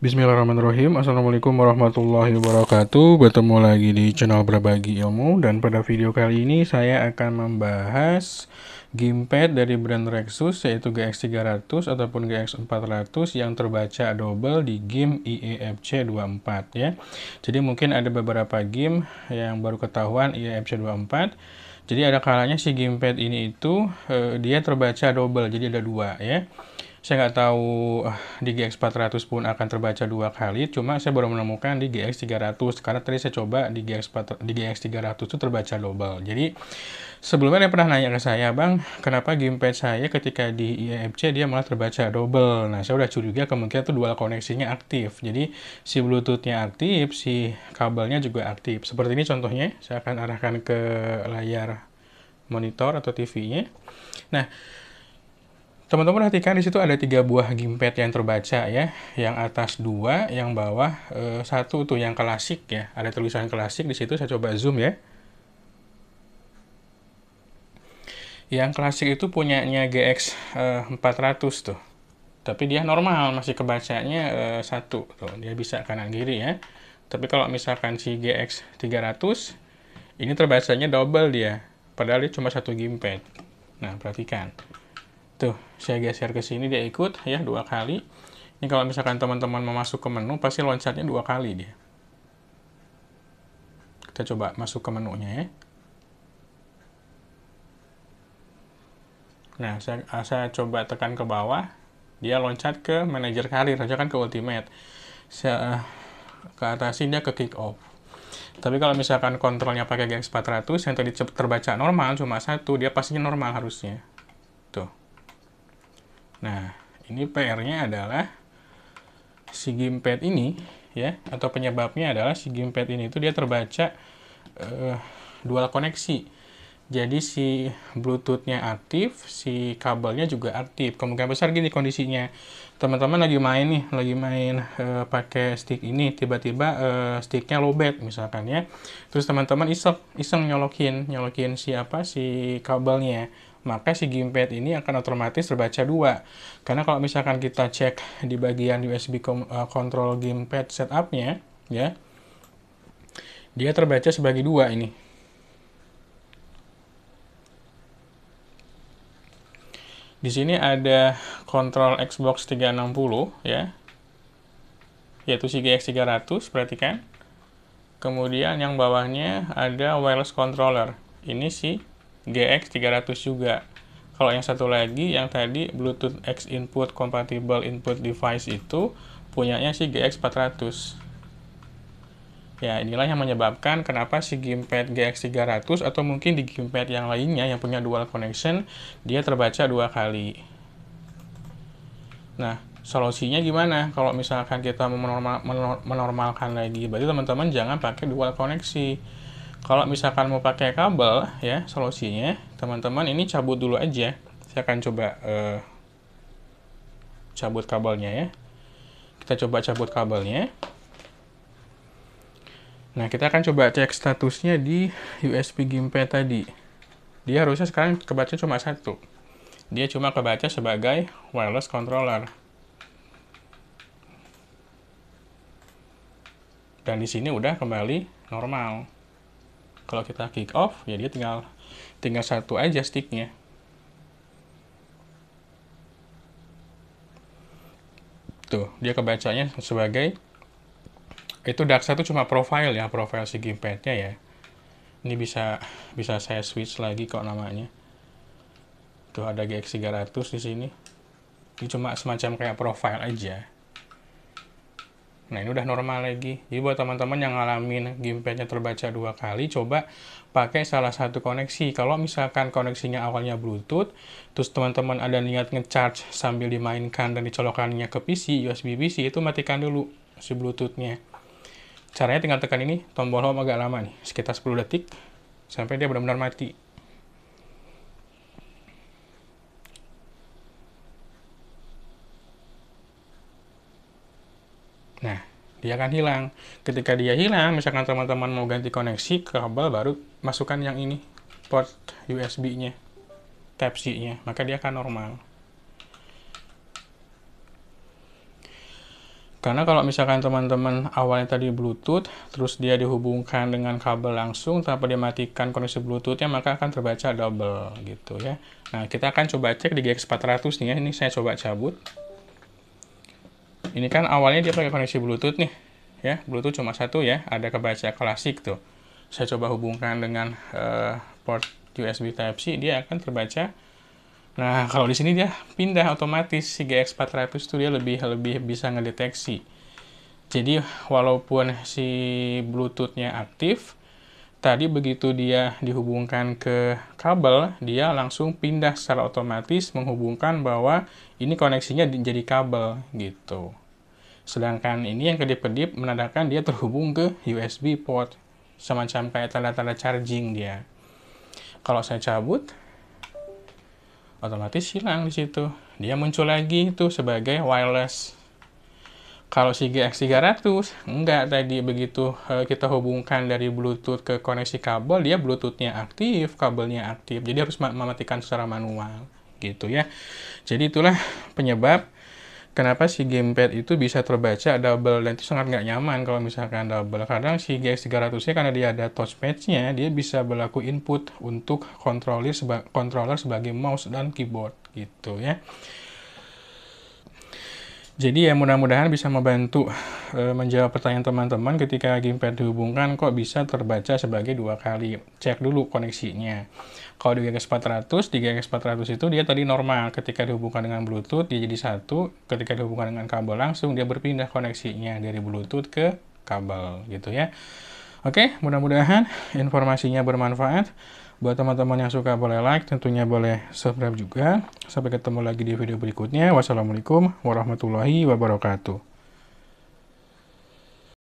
Bismillahirrahmanirrahim Assalamualaikum warahmatullahi wabarakatuh Bertemu lagi di channel berbagi ilmu Dan pada video kali ini saya akan membahas Gamepad dari brand Rexus yaitu GX300 ataupun GX400 yang terbaca double di game IEFC24 ya Jadi mungkin ada beberapa game yang baru ketahuan IEFC24 jadi ada kalanya si gamepad ini itu eh, dia terbaca double, jadi ada dua ya saya nggak tahu ah, di GX400 pun akan terbaca dua kali, cuma saya baru menemukan di GX300, karena tadi saya coba di, GX4, di gx itu terbaca double. Jadi, sebelumnya dia pernah nanya ke saya, Bang, kenapa gamepad saya ketika di IEFC dia malah terbaca double? Nah, saya udah curiga kemungkinan itu dual koneksinya aktif. Jadi, si Bluetooth-nya aktif, si kabelnya juga aktif. Seperti ini contohnya, saya akan arahkan ke layar monitor atau TV-nya. Nah, Teman-teman perhatikan di situ ada tiga buah gimpet yang terbaca ya, yang atas dua, yang bawah e, satu tuh yang klasik ya. Ada tulisan klasik di situ. Saya coba zoom ya. Yang klasik itu punyanya GX e, 400 tuh, tapi dia normal masih kebacanya e, satu tuh. Dia bisa kanan kiri ya. Tapi kalau misalkan si GX 300 ini terbacanya double dia, padahal dia cuma satu gimpet. Nah perhatikan Tuh, gitu. saya geser ke sini dia ikut ya dua kali. Ini kalau misalkan teman-teman mau masuk ke menu, pasti loncatnya dua kali dia. Kita coba masuk ke menunya ya. Nah, saya, ah, saya coba tekan ke bawah, dia loncat ke manajer karir, aja kan ke ultimate. Saya, ah, ke ini dia ke kick off. Tapi kalau misalkan kontrolnya pakai GX400, yang tadi terbaca normal, cuma satu, dia pastinya normal harusnya. Tuh. Nah, ini PR-nya adalah si gamepad ini ya atau penyebabnya adalah si gamepad ini itu dia terbaca uh, dual koneksi. Jadi si Bluetooth-nya aktif, si kabelnya juga aktif. Kemungkinan besar gini kondisinya. Teman-teman lagi main nih, lagi main e, pakai stick ini, tiba-tiba e, sticknya lobet misalkan ya. Terus teman-teman iseng iseng nyolokin, nyolokin si apa si kabelnya maka si gamepad ini akan otomatis terbaca dua. Karena kalau misalkan kita cek di bagian USB eh, control gamepad setupnya, ya, dia terbaca sebagai dua ini. Di sini ada kontrol Xbox 360 ya, yaitu si GX300, perhatikan. Kemudian yang bawahnya ada wireless controller. Ini si GX300 juga. Kalau yang satu lagi yang tadi Bluetooth X input compatible input device itu punyanya si GX400. Ya, inilah yang menyebabkan kenapa si Gamepad GX300 atau mungkin di Gamepad yang lainnya yang punya dual connection, dia terbaca dua kali. Nah, solusinya gimana? Kalau misalkan kita menormal, menormalkan lagi, berarti teman-teman jangan pakai dual koneksi kalau misalkan mau pakai kabel ya solusinya, teman-teman ini cabut dulu aja. Saya akan coba eh, cabut kabelnya ya. Kita coba cabut kabelnya. Nah, kita akan coba cek statusnya di USB Gimpe tadi. Dia harusnya sekarang kebaca cuma satu. Dia cuma kebaca sebagai wireless controller. Dan di sini udah kembali normal kalau kita kick off ya dia tinggal tinggal satu aja sticknya tuh dia kebacanya sebagai itu dark satu cuma profile ya profile si gamepadnya ya ini bisa bisa saya switch lagi kok namanya tuh ada GX300 di sini ini cuma semacam kayak profile aja Nah ini udah normal lagi. Jadi buat teman-teman yang ngalamin gamepadnya terbaca dua kali, coba pakai salah satu koneksi. Kalau misalkan koneksinya awalnya Bluetooth, terus teman-teman ada niat ngecharge sambil dimainkan dan dicolokannya ke PC, USB PC, itu matikan dulu si Bluetooth-nya. Caranya tinggal tekan ini, tombol home agak lama nih, sekitar 10 detik, sampai dia benar-benar mati. dia akan hilang. Ketika dia hilang, misalkan teman-teman mau ganti koneksi ke kabel, baru masukkan yang ini, port USB-nya, Type-C-nya, maka dia akan normal. Karena kalau misalkan teman-teman awalnya tadi Bluetooth, terus dia dihubungkan dengan kabel langsung tanpa dimatikan koneksi Bluetoothnya, maka akan terbaca double gitu ya. Nah, kita akan coba cek di GX400 nih ya. Ini saya coba cabut ini kan awalnya dia pakai koneksi Bluetooth nih ya Bluetooth cuma satu ya ada kebaca klasik tuh saya coba hubungkan dengan uh, port USB Type-C dia akan terbaca nah kalau di sini dia pindah otomatis si GX400 itu dia lebih lebih bisa ngedeteksi jadi walaupun si Bluetoothnya aktif tadi begitu dia dihubungkan ke kabel, dia langsung pindah secara otomatis menghubungkan bahwa ini koneksinya jadi kabel gitu. Sedangkan ini yang kedip-kedip menandakan dia terhubung ke USB port, semacam kayak tanda-tanda charging dia. Kalau saya cabut, otomatis hilang di situ. Dia muncul lagi itu sebagai wireless kalau si GX300, enggak tadi begitu eh, kita hubungkan dari Bluetooth ke koneksi kabel, dia Bluetooth-nya aktif, kabelnya aktif. Jadi harus mematikan secara manual gitu ya. Jadi itulah penyebab kenapa si gamepad itu bisa terbaca double dan itu sangat nggak nyaman kalau misalkan double kadang si GX300 nya karena dia ada touchpad-nya, dia bisa berlaku input untuk controller, controller sebagai mouse dan keyboard gitu ya jadi ya mudah-mudahan bisa membantu e, menjawab pertanyaan teman-teman ketika gamepad dihubungkan kok bisa terbaca sebagai dua kali. Cek dulu koneksinya. Kalau di GX400, di GX400 itu dia tadi normal. Ketika dihubungkan dengan Bluetooth, dia jadi satu. Ketika dihubungkan dengan kabel langsung, dia berpindah koneksinya dari Bluetooth ke kabel gitu ya. Oke, mudah-mudahan informasinya bermanfaat. Buat teman-teman yang suka boleh like, tentunya boleh subscribe juga. Sampai ketemu lagi di video berikutnya. Wassalamualaikum warahmatullahi wabarakatuh.